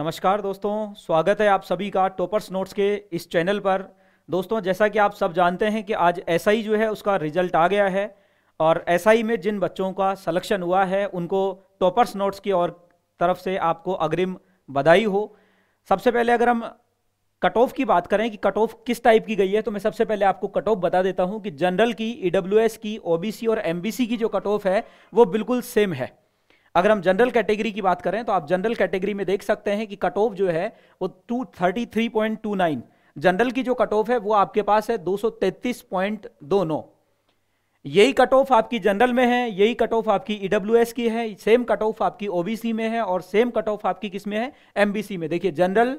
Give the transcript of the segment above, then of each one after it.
नमस्कार दोस्तों स्वागत है आप सभी का टॉपर्स नोट्स के इस चैनल पर दोस्तों जैसा कि आप सब जानते हैं कि आज एस जो है उसका रिजल्ट आ गया है और एस में जिन बच्चों का सलेक्शन हुआ है उनको टॉपर्स नोट्स की और तरफ से आपको अग्रिम बधाई हो सबसे पहले अगर हम कट ऑफ की बात करें कि कट ऑफ किस टाइप की गई है तो मैं सबसे पहले आपको कट ऑफ बता देता हूं कि जनरल की ई e की ओ और एम की जो कट ऑफ है वो बिल्कुल सेम है अगर हम जनरल कैटेगरी की बात करें तो आप जनरल कैटेगरी में देख सकते हैं कि कट ऑफ जो है वो two thirty three point two nine general की जो कट ऑफ है वो आपके पास है दो सौ तैतीस पॉइंट दो नौ यही कट ऑफ आपकी जनरल में है यही कट ऑफ आपकी ईडब्ल्यू e की है सेम कट ऑफ आपकी ओबीसी में है और सेम कट ऑफ आपकी किस में है एमबीसी में देखिए जनरल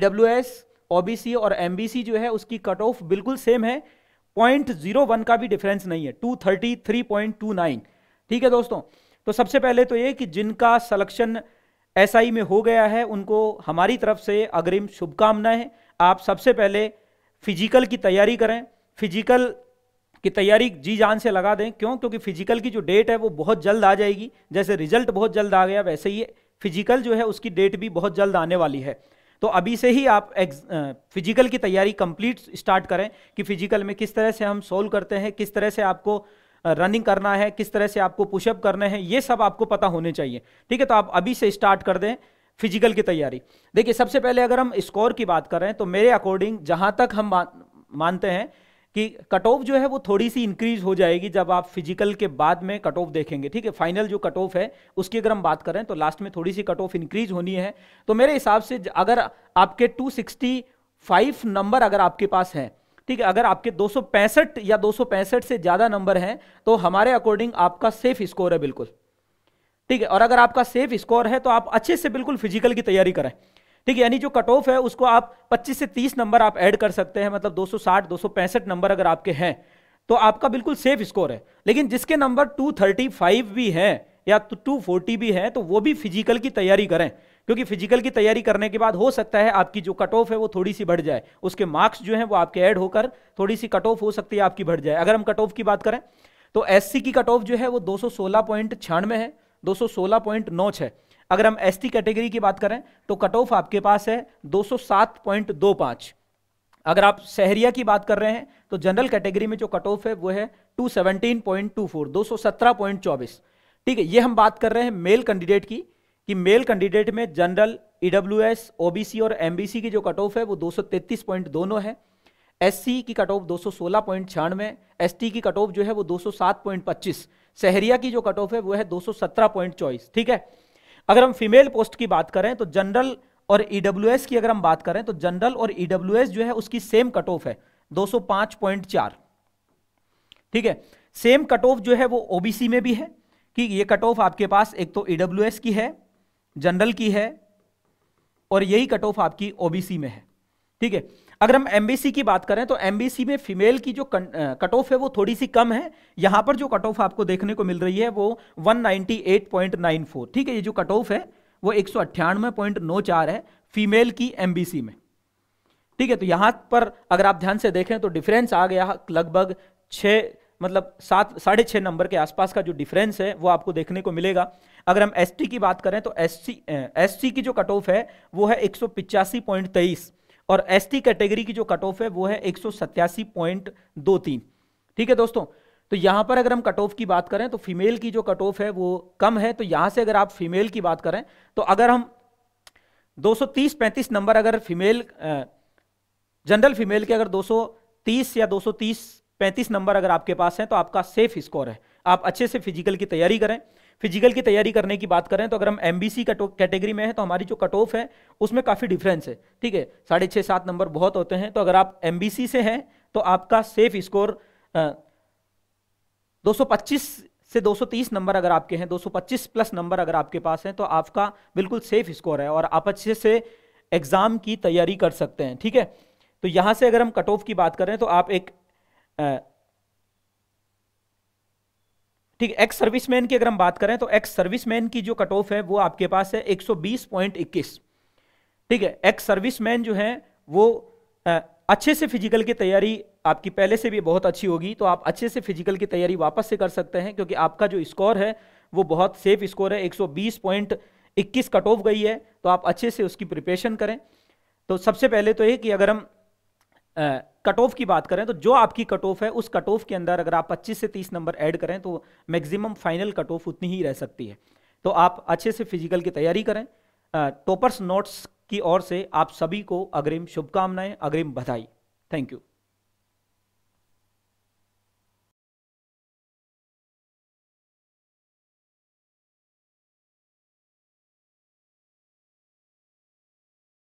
ईडब्ल्यू ओबीसी और एमबीसी जो है उसकी कट ऑफ बिल्कुल सेम है पॉइंट जीरो वन का भी डिफरेंस नहीं है two thirty three point two nine ठीक है दोस्तों तो सबसे पहले तो ये कि जिनका सलेक्शन एस में हो गया है उनको हमारी तरफ से अग्रिम शुभकामनाएं आप सबसे पहले फिजिकल की तैयारी करें फिजिकल की तैयारी जी जान से लगा दें क्यों क्योंकि फिजिकल की जो डेट है वो बहुत जल्द आ जाएगी जैसे रिजल्ट बहुत जल्द आ गया वैसे ही फिजिकल जो है उसकी डेट भी बहुत जल्द आने वाली है तो अभी से ही आप फिजिकल की तैयारी कंप्लीट स्टार्ट करें कि फिजिकल में किस तरह से हम सोल्व करते हैं किस तरह से आपको रनिंग करना है किस तरह से आपको पुशअप करने हैं ये सब आपको पता होने चाहिए ठीक है तो आप अभी से स्टार्ट कर दें फिजिकल की तैयारी देखिए सबसे पहले अगर हम स्कोर की बात करें तो मेरे अकॉर्डिंग जहां तक हम मानते हैं कि कट ऑफ जो है वो थोड़ी सी इंक्रीज हो जाएगी जब आप फिजिकल के बाद में कट ऑफ देखेंगे ठीक है फाइनल जो कट ऑफ है उसकी अगर हम बात करें तो लास्ट में थोड़ी सी कट ऑफ इंक्रीज होनी है तो मेरे हिसाब से अगर आपके 265 नंबर अगर आपके पास हैं ठीक है अगर आपके दो या दो से ज़्यादा नंबर हैं तो हमारे अकॉर्डिंग आपका सेफ स्कोर है बिल्कुल ठीक है और अगर आपका सेफ स्कोर है तो आप अच्छे से बिल्कुल फिजिकल की तैयारी करें ठीक है यानी जो कट ऑफ है उसको आप 25 से 30 नंबर आप ऐड कर सकते हैं मतलब 260 265 नंबर अगर आपके हैं तो आपका बिल्कुल सेफ स्कोर है लेकिन जिसके नंबर 235 भी हैं या तो टू फोर्टी भी है तो वो भी फिजिकल की तैयारी करें क्योंकि फिजिकल की तैयारी करने के बाद हो सकता है आपकी जो कट ऑफ है वो थोड़ी सी बढ़ जाए उसके मार्क्स जो है वो आपके ऐड होकर थोड़ी सी कट ऑफ हो सकती है आपकी बढ़ जाए अगर हम कट ऑफ की बात करें तो एस की कट ऑफ जो है वो दो है दो है अगर हम एस कैटेगरी की बात करें तो कट ऑफ आपके पास है दो अगर आप शहरिया की बात कर रहे हैं तो जनरल कैटेगरी में जो कट ऑफ है वो है 217.24 217.24 ठीक है ये हम बात कर रहे हैं मेल कैंडिडेट की कि मेल कैंडिडेट में जनरल ईडब्ल्यू एस ओबीसी और एमबीसी की जो कट ऑफ है वो 233 पॉइंट दोनों है एससी की कट ऑफ दो सौ सोलह पॉइंट छियानवे एसटी की कट ऑफ जो है वो दो सौ सात पॉइंट पच्चीस सहरिया की जो कट ऑफ है वो है दो सौ सत्रह पॉइंट चौबीस ठीक है अगर हम फीमेल पोस्ट की बात करें तो जनरल और ईडब्ल्यू की अगर हम बात करें तो जनरल और ईडब्ल्यू जो है उसकी सेम कट ऑफ है दो ठीक है सेम कट ऑफ जो है वो ओबीसी में भी है कि ये कट ऑफ आपके पास एक तो ईडब्ल्यू की है जनरल की है और यही कट ऑफ आपकी ओबीसी में है ठीक है अगर हम एमबीसी की बात करें तो एमबीसी में फीमेल की जो कट ऑफ है वो थोड़ी सी कम है यहां पर जो कट ऑफ आपको देखने को मिल रही है वो 198.94 ठीक है ये जो कट ऑफ है वो एक है फीमेल की एमबीसी में ठीक है तो यहां पर अगर आप ध्यान से देखें तो डिफरेंस आ गया लगभग छह मतलब सात साढ़े छः नंबर के आसपास का जो डिफरेंस है वो आपको देखने को मिलेगा अगर हम एस की बात करें तो एस टी की जो कट ऑफ है वो है एक और टी कैटेगरी की जो कट ऑफ है वो है एक ठीक है दोस्तों तो यहाँ पर अगर हम कट ऑफ की बात करें तो फीमेल की जो कट ऑफ है वो कम है तो यहाँ से अगर आप फीमेल की बात करें तो अगर हम 230-35 नंबर अगर फीमेल जनरल फीमेल के अगर 230 या पैंतीस नंबर अगर आपके पास है तो आपका सेफ स्कोर है आप अच्छे से फिजिकल की तैयारी करें फिजिकल की तैयारी करने की बात करें तो अगर हम एम बी सी कैटेगरी में है तो हमारी जो कट ऑफ है उसमें काफ़ी डिफरेंस है ठीक है साढ़े छः सात नंबर बहुत होते हैं तो अगर आप एम बी सी से हैं तो आपका सेफ स्कोर दो सौ पच्चीस से 230 नंबर अगर आपके हैं 225 प्लस नंबर अगर आपके पास हैं तो आपका बिल्कुल सेफ स्कोर है और आप अच्छे से एग्ज़ाम की तैयारी कर सकते हैं ठीक है तो यहाँ से अगर हम कट ऑफ की बात करें तो आप एक ठीक है एक्स सर्विसमैन की अगर हम बात करें तो एक्स सर्विसमैन की जो कट ऑफ है वो आपके पास है 120.21 ठीक है एक्स सर्विसमैन जो है वो आ, अच्छे से फिजिकल की तैयारी आपकी पहले से भी बहुत अच्छी होगी तो आप अच्छे से फिजिकल की तैयारी वापस से कर सकते हैं क्योंकि आपका जो स्कोर है वो बहुत सेफ स्कोर है 120.21 कट ऑफ गई है तो आप अच्छे से उसकी प्रिपरेशन करें तो सबसे पहले तो ये कि अगर हम कट ऑफ की बात करें तो जो आपकी कट ऑफ है उस कट ऑफ के अंदर अगर आप 25 से 30 नंबर ऐड करें तो मैक्सिमम फाइनल कट ऑफ उतनी ही रह सकती है तो आप अच्छे से फिजिकल की तैयारी करें टॉपर्स नोट्स की ओर से आप सभी को अग्रिम शुभकामनाएं अग्रिम बधाई थैंक यू